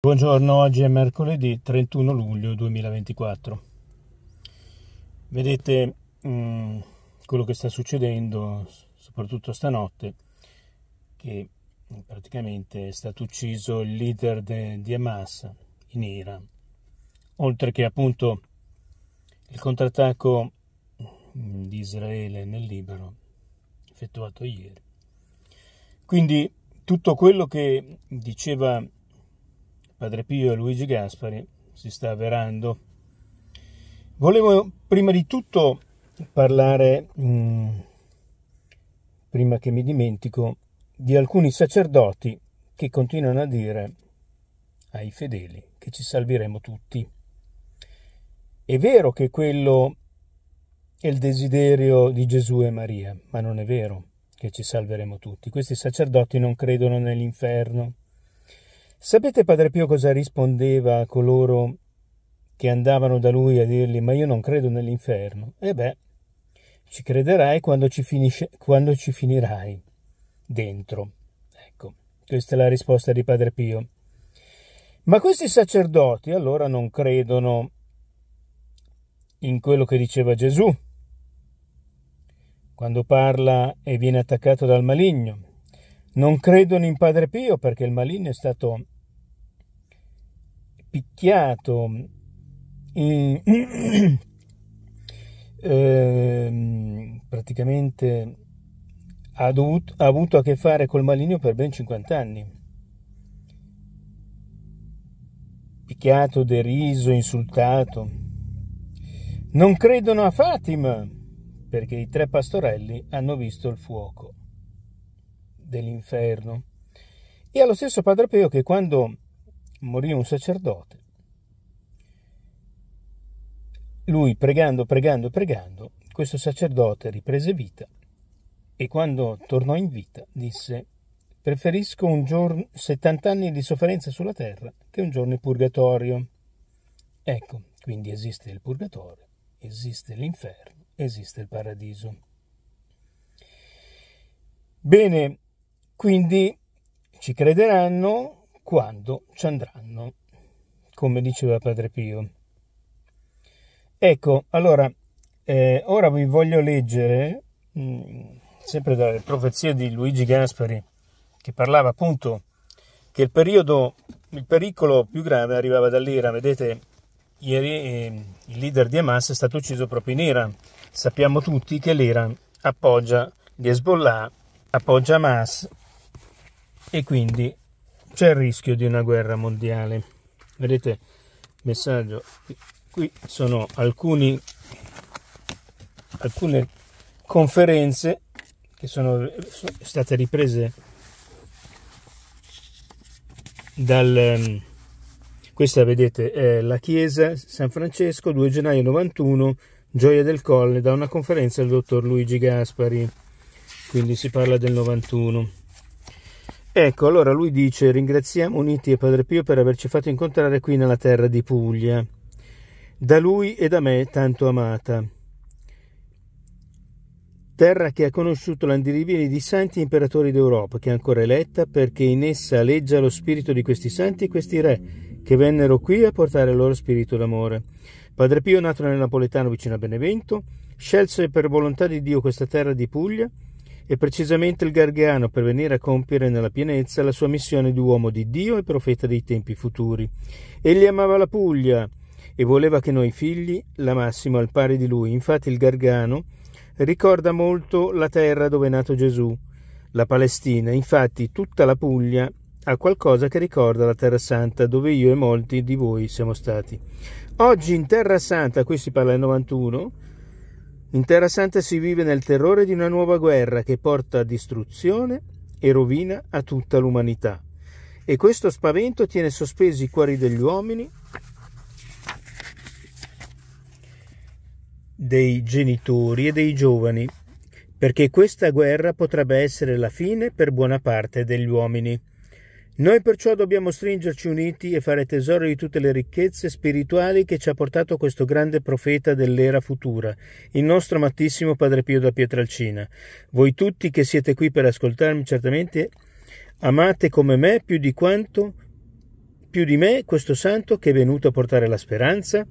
Buongiorno, oggi è mercoledì 31 luglio 2024. Vedete mh, mm, quello che sta succedendo, soprattutto stanotte, che praticamente è stato ucciso il leader de, di Hamas in Iran, oltre che appunto il contrattacco mm, di Israele nel Libano effettuato ieri. Quindi tutto quello che diceva Padre Pio e Luigi Gaspari si sta avverando. Volevo prima di tutto parlare, mm, prima che mi dimentico, di alcuni sacerdoti che continuano a dire ai fedeli che ci salveremo tutti. È vero che quello è il desiderio di Gesù e Maria, ma non è vero che ci salveremo tutti. Questi sacerdoti non credono nell'inferno, Sapete Padre Pio cosa rispondeva a coloro che andavano da lui a dirgli ma io non credo nell'inferno? E beh, ci crederai quando ci, finisce, quando ci finirai dentro. Ecco, questa è la risposta di Padre Pio. Ma questi sacerdoti allora non credono in quello che diceva Gesù, quando parla e viene attaccato dal maligno, non credono in Padre Pio perché il maligno è stato picchiato, in, eh, praticamente ha, dovuto, ha avuto a che fare col maligno per ben 50 anni. Picchiato, deriso, insultato. Non credono a Fatima perché i tre pastorelli hanno visto il fuoco dell'inferno. E allo stesso Padre Pio che quando morì un sacerdote, lui pregando, pregando, pregando, questo sacerdote riprese vita e quando tornò in vita disse preferisco un giorno 70 anni di sofferenza sulla terra che un giorno in purgatorio. Ecco, quindi esiste il purgatorio, esiste l'inferno, esiste il paradiso. Bene, quindi ci crederanno quando ci andranno, come diceva Padre Pio. Ecco, allora, eh, ora vi voglio leggere, mh, mm, sempre dalle profezie di Luigi Gaspari, che parlava appunto che il, periodo, il pericolo più grave arrivava dall'Ira. Vedete, ieri eh, il leader di Hamas è stato ucciso proprio in Iran. Sappiamo tutti che l'Iran appoggia gli Hezbollah, appoggia Hamas e quindi c'è il rischio di una guerra mondiale. Vedete, il messaggio, qui sono alcuni, alcune conferenze che sono, sono state riprese dal... Ehm, questa vedete è la chiesa San Francesco 2 gennaio 91, Gioia del Colle, da una conferenza del dottor Luigi Gaspari, quindi si parla del 91. Ecco, allora lui dice ringraziamo Uniti e Padre Pio per averci fatto incontrare qui nella terra di Puglia, da lui e da me tanto amata. Terra che ha conosciuto l'andirivieni di santi imperatori d'Europa, che è ancora eletta perché in essa leggia lo spirito di questi santi e questi re, che vennero qui a portare il loro spirito d'amore. Padre Pio, nato nel Napoletano vicino a Benevento, scelse per volontà di Dio questa terra di Puglia, e precisamente il Gargano per venire a compiere nella pienezza la sua missione di uomo di Dio e profeta dei tempi futuri. Egli amava la Puglia e voleva che noi figli l'amassimo al pari di lui. Infatti il Gargano ricorda molto la terra dove è nato Gesù, la Palestina. Infatti tutta la Puglia ha qualcosa che ricorda la Terra Santa, dove io e molti di voi siamo stati. Oggi in Terra Santa, qui si parla del 91, in Terra Santa si vive nel terrore di una nuova guerra che porta a distruzione e rovina a tutta l'umanità. E questo spavento tiene sospesi i cuori degli uomini, dei genitori e dei giovani, perché questa guerra potrebbe essere la fine per buona parte degli uomini. Noi perciò dobbiamo stringerci uniti e fare tesoro di tutte le ricchezze spirituali che ci ha portato questo grande profeta dell'era futura, il nostro amatissimo Padre Pio da Pietralcina. Voi tutti che siete qui per ascoltarmi certamente amate come me più di quanto più di me questo santo che è venuto a portare la speranza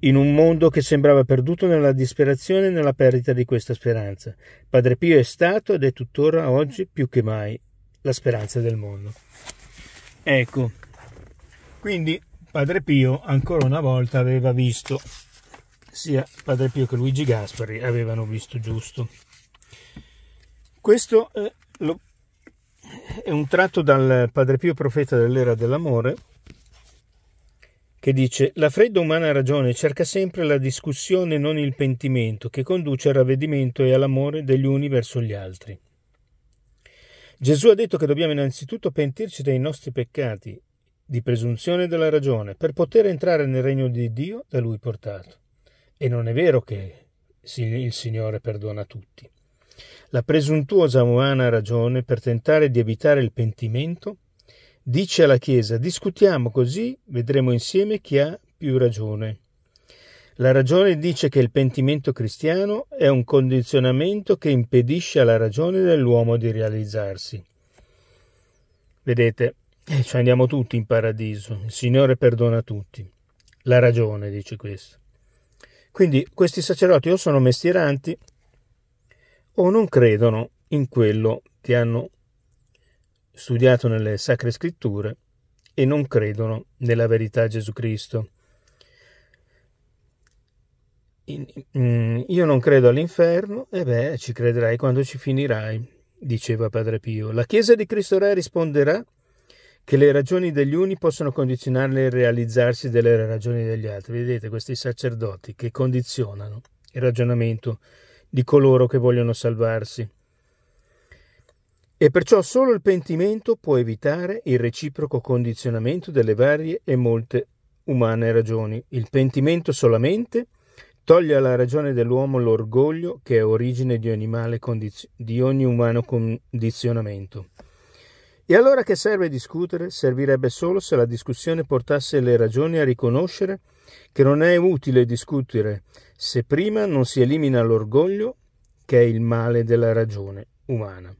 in un mondo che sembrava perduto nella disperazione e nella perdita di questa speranza. Padre Pio è stato ed è tuttora oggi più che mai la speranza del mondo. Ecco, quindi Padre Pio ancora una volta aveva visto, sia Padre Pio che Luigi Gaspari avevano visto giusto. Questo è, eh, lo, è un tratto dal Padre Pio profeta dell'era dell'amore che dice la fredda umana ragione cerca sempre la discussione non il pentimento che conduce al ravvedimento e all'amore degli uni verso gli altri. Gesù ha detto che dobbiamo innanzitutto pentirci dei nostri peccati, di presunzione della ragione, per poter entrare nel regno di Dio da Lui portato. E non è vero che il Signore perdona tutti. La presuntuosa umana ragione, per tentare di evitare il pentimento, dice alla Chiesa discutiamo così vedremo insieme chi ha più ragione. La ragione dice che il pentimento cristiano è un condizionamento che impedisce alla ragione dell'uomo di realizzarsi. Vedete, eh, ci andiamo tutti in paradiso, il Signore perdona tutti. La ragione dice questo. Quindi questi sacerdoti o sono mestieranti o non credono in quello che hanno studiato nelle sacre scritture e non credono nella verità Gesù Cristo. Mm, io non credo all'inferno, e beh, ci crederai quando ci finirai, diceva Padre Pio. La Chiesa di Cristo Re risponderà che le ragioni degli uni possono condizionare il realizzarsi delle ragioni degli altri. Vedete questi sacerdoti che condizionano il ragionamento di coloro che vogliono salvarsi. E perciò solo il pentimento può evitare il reciproco condizionamento delle varie e molte umane ragioni. Il pentimento solamente Toglie alla ragione dell'uomo l'orgoglio che è origine di ogni, condizio- di ogni umano condizionamento. E allora che serve discutere? Servirebbe solo se la discussione portasse le ragioni a riconoscere che non è utile discutere se prima non si elimina l'orgoglio, che è il male della ragione umana.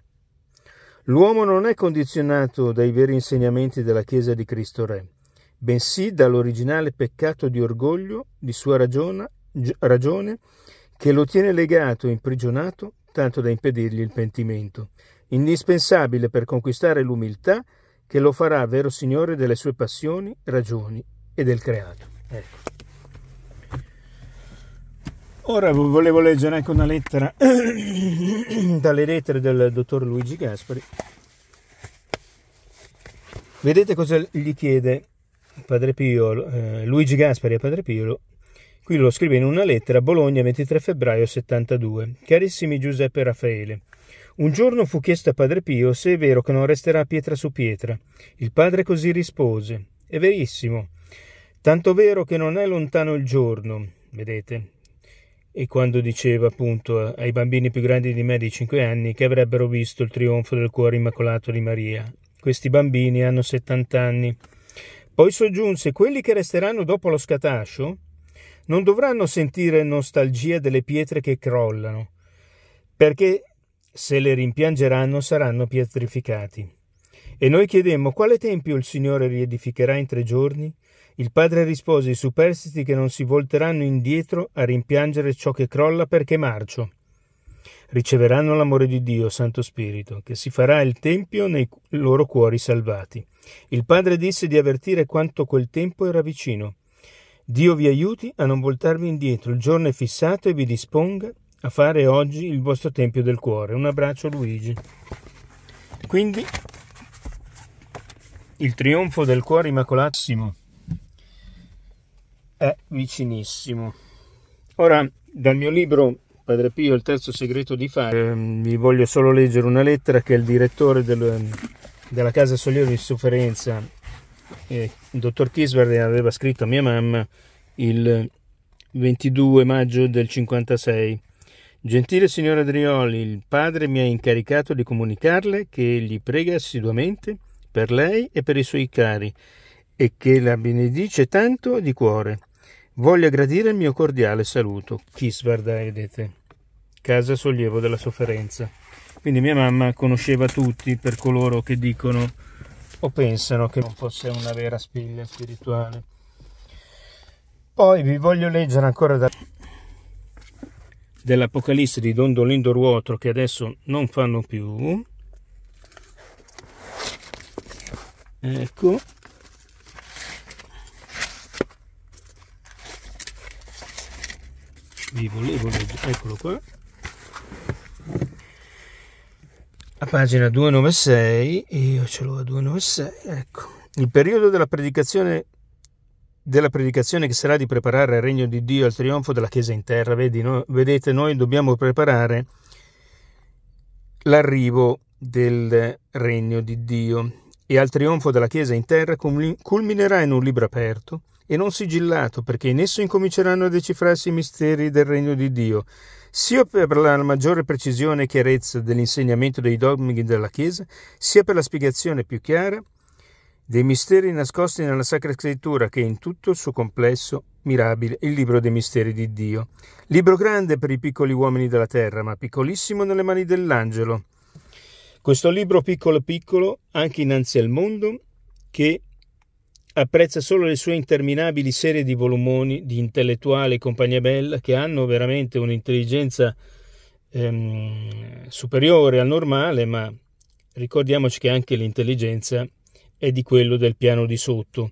L'uomo non è condizionato dai veri insegnamenti della Chiesa di Cristo Re, bensì dall'originale peccato di orgoglio di sua ragione ragione che lo tiene legato e imprigionato tanto da impedirgli il pentimento, indispensabile per conquistare l'umiltà che lo farà vero signore delle sue passioni, ragioni e del creato. Ecco. Ora volevo leggere anche una lettera dalle lettere del dottor Luigi Gaspari. Vedete cosa gli chiede Padre Pio, eh, Luigi Gaspari a Padre Pio Qui lo scrive in una lettera a Bologna 23 febbraio 72. Carissimi Giuseppe e Raffaele, un giorno fu chiesto a padre Pio se è vero che non resterà pietra su pietra. Il padre così rispose: È verissimo. Tanto vero che non è lontano il giorno, vedete, e quando diceva appunto ai bambini più grandi di me di 5 anni che avrebbero visto il trionfo del cuore immacolato di Maria. Questi bambini hanno 70 anni. Poi soggiunse quelli che resteranno dopo lo scatascio non dovranno sentire nostalgia delle pietre che crollano, perché se le rimpiangeranno saranno pietrificati. E noi chiedemmo quale tempio il Signore riedificherà in tre giorni? Il padre rispose i superstiti che non si volteranno indietro a rimpiangere ciò che crolla perché marcio. Riceveranno l'amore di Dio, Santo Spirito, che si farà il tempio nei loro cuori salvati. Il padre disse di avvertire quanto quel tempo era vicino. Dio vi aiuti a non voltarvi indietro, il giorno è fissato e vi disponga a fare oggi il vostro tempio del cuore. Un abbraccio Luigi. Quindi il trionfo del cuore immacolatissimo è vicinissimo. Ora, dal mio libro Padre Pio, il terzo segreto di fare, ehm, vi voglio solo leggere una lettera che il direttore del, della Casa Soliero di Sofferenza il dottor Kisward aveva scritto a mia mamma il 22 maggio del 56. Gentile signora Drioli, il padre mi ha incaricato di comunicarle che gli prega assiduamente per lei e per i suoi cari e che la benedice tanto di cuore. Voglio gradire il mio cordiale saluto. Kisvard, vedete, casa sollievo della sofferenza. Quindi mia mamma conosceva tutti per coloro che dicono o pensano che non fosse una vera spiglia spirituale. Poi vi voglio leggere ancora da... dell'Apocalisse di Don Dolindo Ruotro che adesso non fanno più. Ecco. Vi volevo leggere, eccolo qua. pagina 296, io ce l'ho a 296, ecco. Il periodo della predicazione, della predicazione che sarà di preparare il regno di Dio al trionfo della Chiesa in terra, Vedi, no, vedete, noi dobbiamo preparare l'arrivo del regno di Dio e al trionfo della Chiesa in terra culminerà in un libro aperto e non sigillato, perché in esso incominceranno a decifrarsi i misteri del regno di Dio sia per la maggiore precisione e chiarezza dell'insegnamento dei dogmi della Chiesa, sia per la spiegazione più chiara dei misteri nascosti nella Sacra Scrittura che in tutto il suo complesso mirabile il libro dei misteri di Dio. Libro grande per i piccoli uomini della terra, ma piccolissimo nelle mani dell'angelo. Questo libro piccolo piccolo anche innanzi al mondo che Apprezza solo le sue interminabili serie di volumoni di intellettuali e compagnia bella che hanno veramente un'intelligenza ehm, superiore al normale, ma ricordiamoci che anche l'intelligenza è di quello del piano di sotto,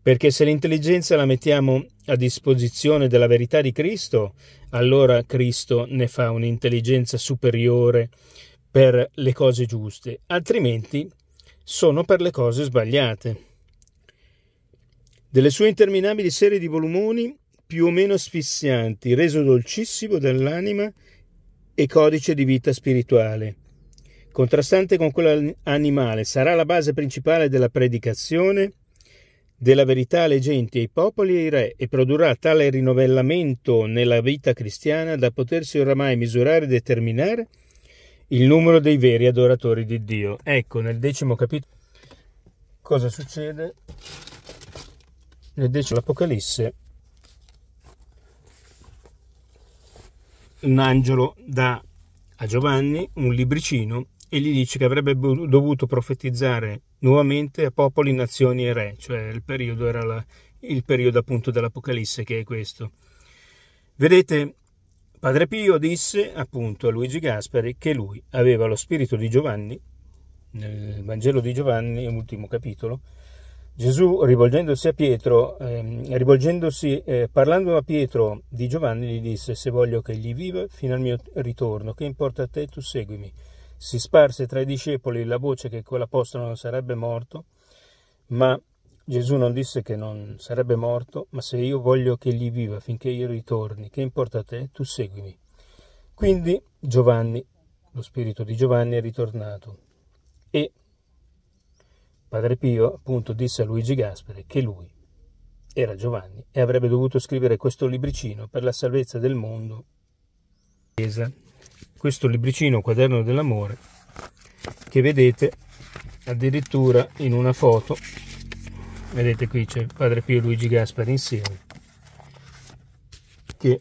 perché se l'intelligenza la mettiamo a disposizione della verità di Cristo, allora Cristo ne fa un'intelligenza superiore per le cose giuste, altrimenti sono per le cose sbagliate delle sue interminabili serie di volumoni più o meno sfissianti, reso dolcissimo dall'anima e codice di vita spirituale. Contrastante con quello animale, sarà la base principale della predicazione della verità alle genti, ai popoli e ai re e produrrà tale rinnovellamento nella vita cristiana da potersi oramai misurare e determinare il numero dei veri adoratori di Dio. Ecco, nel decimo capitolo cosa succede? nel decimo dell'Apocalisse un angelo dà a Giovanni un libricino e gli dice che avrebbe dovuto profetizzare nuovamente a popoli, nazioni e re, cioè il periodo era la, il periodo appunto dell'Apocalisse che è questo. Vedete, Padre Pio disse appunto a Luigi Gaspari che lui aveva lo spirito di Giovanni, nel Vangelo di Giovanni, ultimo capitolo, Gesù, rivolgendosi a Pietro, eh, rivolgendosi, eh, parlando a Pietro di Giovanni, gli disse, se voglio che egli viva fino al mio ritorno, che importa a te, tu seguimi. Si sparse tra i discepoli la voce che quell'apostolo non sarebbe morto, ma Gesù non disse che non sarebbe morto, ma se io voglio che egli viva finché io ritorni, che importa a te, tu seguimi. Quindi Giovanni, lo spirito di Giovanni è ritornato e Padre Pio appunto disse a Luigi Gasperi che lui era Giovanni e avrebbe dovuto scrivere questo libricino per la salvezza del mondo. Questo libricino Quaderno dell'amore che vedete addirittura in una foto, vedete qui c'è Padre Pio e Luigi Gasperi insieme, che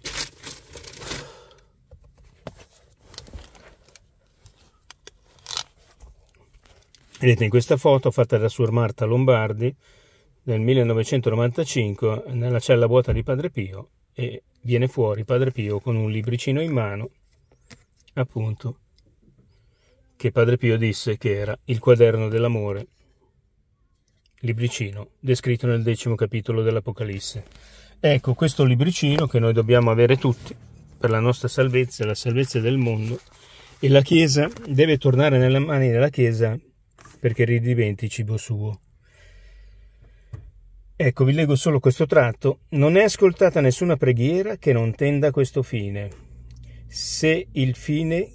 Vedete in questa foto fatta da Suor Marta Lombardi nel 1995 nella cella vuota di Padre Pio e viene fuori Padre Pio con un libricino in mano, appunto, che Padre Pio disse che era il quaderno dell'amore, libricino descritto nel decimo capitolo dell'Apocalisse. Ecco, questo libricino che noi dobbiamo avere tutti per la nostra salvezza, la salvezza del mondo, e la Chiesa deve tornare nelle mani della Chiesa perché ridiventi cibo suo. Ecco, vi leggo solo questo tratto. Non è ascoltata nessuna preghiera che non tenda a questo fine. Se il fine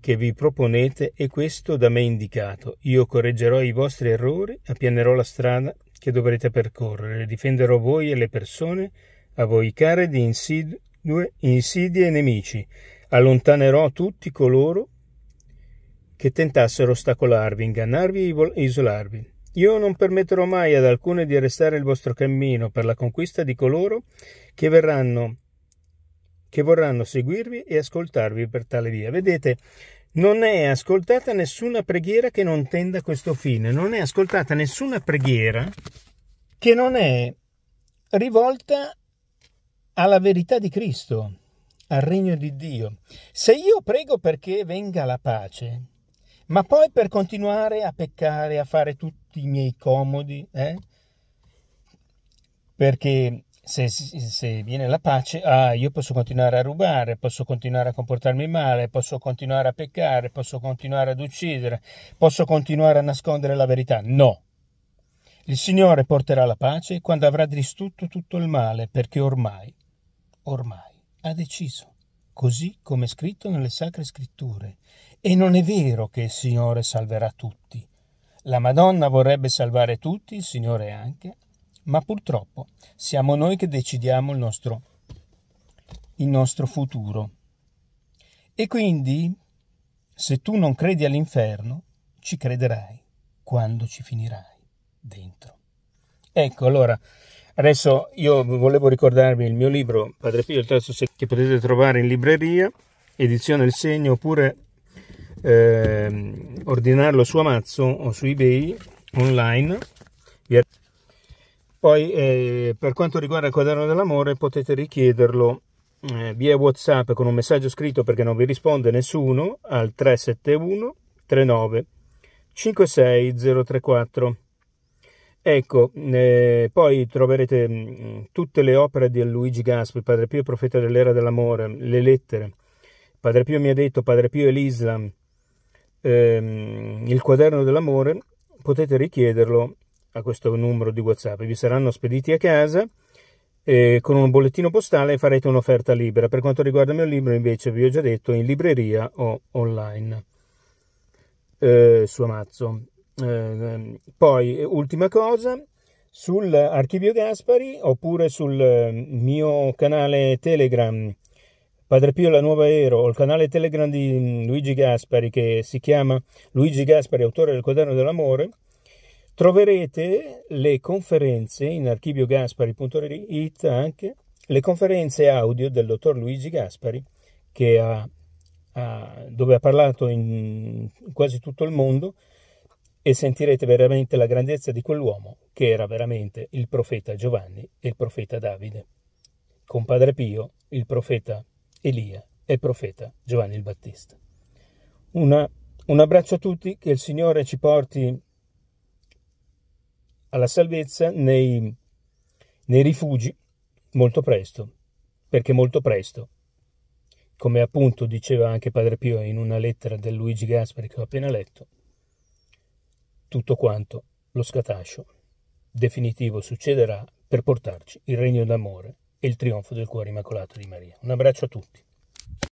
che vi proponete è questo da me indicato, io correggerò i vostri errori, appianerò la strada che dovrete percorrere, difenderò voi e le persone a voi care di insidie e nemici, allontanerò tutti coloro che tentassero ostacolarvi, ingannarvi e isolarvi. Io non permetterò mai ad alcune di arrestare il vostro cammino per la conquista di coloro che verranno che vorranno seguirvi e ascoltarvi per tale via. Vedete, non è ascoltata nessuna preghiera che non tenda a questo fine, non è ascoltata nessuna preghiera che non è rivolta alla verità di Cristo, al regno di Dio. Se io prego perché venga la pace, ma poi per continuare a peccare, a fare tutti i miei comodi, eh? perché se, se, viene la pace, ah, io posso continuare a rubare, posso continuare a comportarmi male, posso continuare a peccare, posso continuare ad uccidere, posso continuare a nascondere la verità. No. Il Signore porterà la pace quando avrà distrutto tutto il male, perché ormai, ormai ha deciso, così come è scritto nelle sacre scritture, e non è vero che il Signore salverà tutti. La Madonna vorrebbe salvare tutti, il Signore anche, ma purtroppo siamo noi che decidiamo il nostro, il nostro futuro. E quindi, se tu non credi all'inferno, ci crederai quando ci finirai dentro. Ecco, allora, adesso io volevo ricordarvi il mio libro, Padre Pio il terzo, che potete trovare in libreria, edizione Il Segno, oppure eh, ordinarlo su Amazon o su eBay online. Poi eh, per quanto riguarda il quaderno dell'amore potete richiederlo eh, via Whatsapp con un messaggio scritto perché non vi risponde nessuno al 371 39 56034. Ecco, eh, poi troverete mh, mm, tutte le opere di Luigi Gaspi, Padre Pio, profeta dell'era dell'amore, le lettere. Padre Pio mi ha detto, Padre Pio e l'Islam, ehm, il quaderno dell'amore, potete richiederlo a questo numero di WhatsApp. Vi saranno spediti a casa eh, con un bollettino postale e farete un'offerta libera. Per quanto riguarda il mio libro, invece, vi ho già detto in libreria o online eh, su Amazon. Eh, poi, ultima cosa, sull'Archivio Gaspari oppure sul eh, mio canale Telegram Padre Pio la Nuova Ero, o il canale Telegram di mm, Luigi Gaspari che si chiama Luigi Gaspari, autore del Quaderno dell'Amore, troverete le conferenze in archiviogaspari.it anche, le conferenze audio del dottor Luigi Gaspari che ha, ha, dove ha parlato in quasi tutto il mondo e sentirete veramente la grandezza di quell'uomo che era veramente il profeta Giovanni e il profeta Davide. Con Padre Pio, il profeta Elia e il profeta Giovanni il Battista. Una, un abbraccio a tutti, che il Signore ci porti alla salvezza nei, nei rifugi molto presto, perché molto presto, come appunto diceva anche Padre Pio in una lettera del Luigi Gaspari che ho appena letto, tutto quanto lo scatascio definitivo succederà per portarci il regno d'amore e il trionfo del cuore immacolato di Maria. Un abbraccio a tutti.